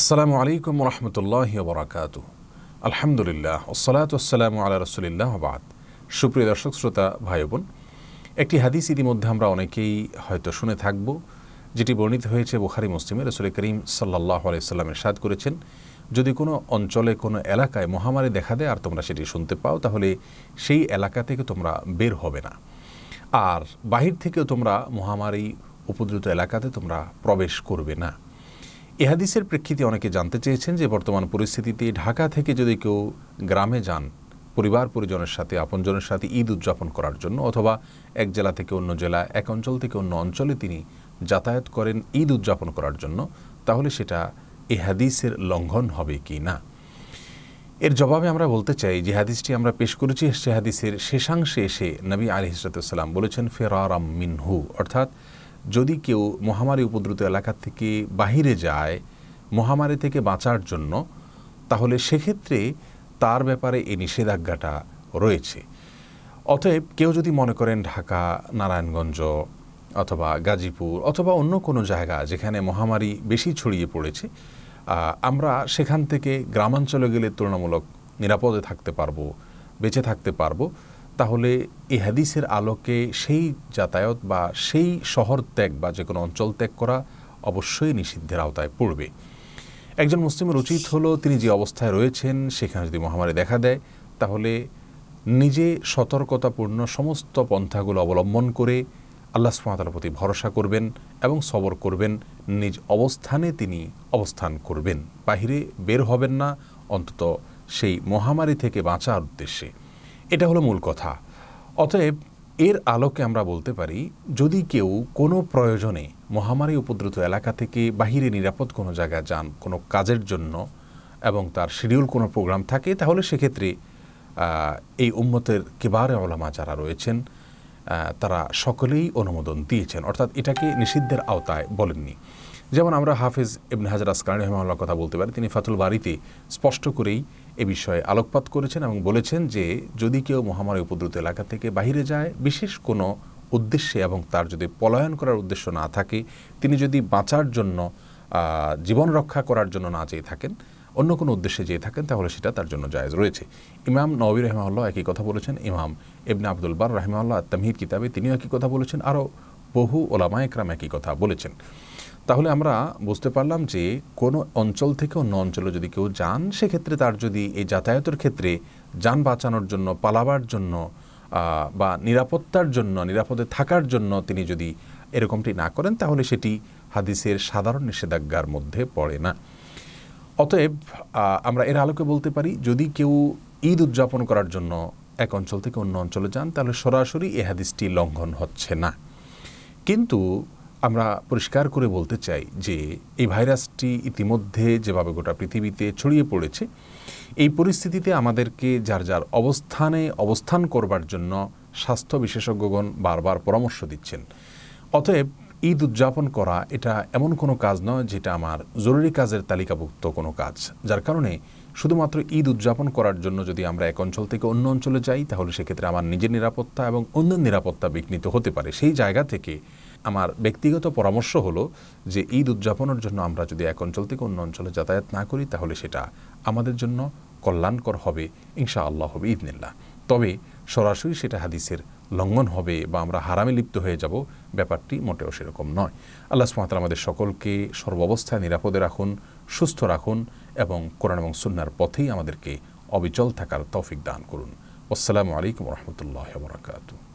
আসসালামু আলাইকুম রহমতুল্লাহ বরাকাত আলহামদুলিল্লাহ ওসলাত আসসালামু আল্লাহ রসুলিল্লাহ বাদ সুপ্রিয় দর্শক শ্রোতা ভাই বোন একটি হাদিস ইতিমধ্যে আমরা অনেকেই হয়তো শুনে থাকব যেটি বর্ণিত হয়েছে বুখারি মুসলিমে রসুল করিম সাল্লাহ আলাইসাল্লামের সাদ করেছেন যদি কোনো অঞ্চলে কোনো এলাকায় মহামারী দেখা দেয় আর তোমরা সেটি শুনতে পাও তাহলে সেই এলাকা থেকে তোমরা বের হবে না আর বাহির থেকেও তোমরা মহামারী উপদ্রুত এলাকাতে তোমরা প্রবেশ করবে না এহাদিসের প্রেক্ষিতে অনেকে জানতে চেয়েছেন যে বর্তমান পরিস্থিতিতে ঢাকা থেকে যদি কেউ গ্রামে যান পরিবার পরিজনের সাথে আপনজনের সাথে ঈদ উদযাপন করার জন্য অথবা এক জেলা থেকে অন্য জেলা এক অঞ্চল থেকে অন্য অঞ্চলে তিনি যাতায়াত করেন ঈদ উদযাপন করার জন্য তাহলে সেটা এহাদিসের লঙ্ঘন হবে কি না এর জবাবে আমরা বলতে চাই যে হাদিসটি আমরা পেশ করেছি সে হাদিসের শেষাংশে এসে নবী আলহিসাল্লাম বলেছেন ফেরারাম মিনহু অর্থাৎ যদি কেউ মহামারী উপদ্রুত এলাকা থেকে বাহিরে যায় মহামারী থেকে বাঁচার জন্য তাহলে সেক্ষেত্রে তার ব্যাপারে এই নিষেধাজ্ঞাটা রয়েছে অতএব কেউ যদি মনে করেন ঢাকা নারায়ণগঞ্জ অথবা গাজীপুর অথবা অন্য কোনো জায়গা যেখানে মহামারী বেশি ছড়িয়ে পড়েছে আমরা সেখান থেকে গ্রামাঞ্চলে গেলে তুলনামূলক নিরাপদে থাকতে পারবো বেঁচে থাকতে পারবো তাহলে এ হাদিসের আলোকে সেই যাতায়াত বা সেই শহর ত্যাগ বা যে কোনো অঞ্চল ত্যাগ করা অবশ্যই নিষিদ্ধের আওতায় পড়বে একজন মুসলিমের উচিত হলো তিনি যে অবস্থায় রয়েছেন সেখানে যদি মহামারী দেখা দেয় তাহলে নিজে সতর্কতাপূর্ণ সমস্ত পন্থাগুলো অবলম্বন করে আল্লাহ সুমাতার প্রতি ভরসা করবেন এবং সবর করবেন নিজ অবস্থানে তিনি অবস্থান করবেন বাহিরে বের হবেন না অন্তত সেই মহামারী থেকে বাঁচার উদ্দেশ্যে এটা হলো মূল কথা অতএব এর আলোকে আমরা বলতে পারি যদি কেউ কোনো প্রয়োজনে মহামারী উপদ্রুত এলাকা থেকে বাহিরে নিরাপদ কোনো জায়গায় যান কোনো কাজের জন্য এবং তার শিডিউল কোনো প্রোগ্রাম থাকে তাহলে সেক্ষেত্রে এই উম্মতের কেবারে অলামা যারা রয়েছেন তারা সকলেই অনুমোদন দিয়েছেন অর্থাৎ এটাকে নিষিদ্ধের আওতায় বলেননি যেমন আমরা হাফিজ ইবনে হাজার আসকানি রহমাল্লার কথা বলতে পারি তিনি ফাতুল বাড়িতে স্পষ্ট করেই এ বিষয়ে আলোকপাত করেছেন এবং বলেছেন যে যদি কেউ মহামারী উপদ্রুত এলাকা থেকে বাহিরে যায় বিশেষ কোনো উদ্দেশ্যে এবং তার যদি পলায়ন করার উদ্দেশ্য না থাকে তিনি যদি বাঁচার জন্য জীবন রক্ষা করার জন্য না চেয়ে থাকেন অন্য কোনো উদ্দেশ্যে যেয়ে থাকেন তাহলে সেটা তার জন্য জায়জ রয়েছে ইমাম নবী রহমাল্লাহ একই কথা বলেছেন ইমাম ইবনে আব্দুল বার রহমাল্লাহ তামহিদ কিতাবে তিনিও একই কথা বলেছেন আরও বহু ওলামা একরাম একই কথা বলেছেন তাহলে আমরা বুঝতে পারলাম যে কোনো অঞ্চল থেকে অন্য অঞ্চলে যদি কেউ যান সেক্ষেত্রে তার যদি এই যাতায়াতের ক্ষেত্রে যান বাঁচানোর জন্য পালাবার জন্য বা নিরাপত্তার জন্য নিরাপদে থাকার জন্য তিনি যদি এরকমটি না করেন তাহলে সেটি হাদিসের সাধারণ নিষেধাজ্ঞার মধ্যে পড়ে না অতএব আমরা এর আলোকে বলতে পারি যদি কেউ ঈদ উদযাপন করার জন্য এক অঞ্চল থেকে অন্য অঞ্চলে যান তাহলে সরাসরি এ হাদিসটি লঙ্ঘন হচ্ছে না কিন্তু আমরা পরিষ্কার করে বলতে চাই যে এই ভাইরাসটি ইতিমধ্যে যেভাবে গোটা পৃথিবীতে ছড়িয়ে পড়েছে এই পরিস্থিতিতে আমাদেরকে যার যার অবস্থানে অবস্থান করবার জন্য স্বাস্থ্য বিশেষজ্ঞগণ বারবার পরামর্শ দিচ্ছেন অতএব ঈদ উদযাপন করা এটা এমন কোনো কাজ নয় যেটা আমার জরুরি কাজের তালিকাভুক্ত কোনো কাজ যার কারণে শুধুমাত্র ঈদ উদযাপন করার জন্য যদি আমরা এক অঞ্চল থেকে অন্য অঞ্চলে যাই তাহলে সেক্ষেত্রে আমার নিজের নিরাপত্তা এবং অন্যের নিরাপত্তা বিঘ্নিত হতে পারে সেই জায়গা থেকে আমার ব্যক্তিগত পরামর্শ হলো যে ঈদ উদযাপনের জন্য আমরা যদি এক অঞ্চল থেকে অন্য অঞ্চলে যাতায়াত না করি তাহলে সেটা আমাদের জন্য কল্যাণকর হবে ইনশা আল্লাহ হবে ঈদনিল্লা তবে সরাসরি সেটা হাদিসের লঙ্ঘন হবে বা আমরা হারামে লিপ্ত হয়ে যাব ব্যাপারটি মোটেও সেরকম নয় আল্লাহ সুমাতাল আমাদের সকলকে সর্বাবস্থায় নিরাপদে রাখুন সুস্থ রাখুন এবং কোরআন এবং সুন্নার পথেই আমাদেরকে অবিচল থাকার তৌফিক দান করুন আসসালামু আলাইকুম রহমতুল্লাহ বরাকাতু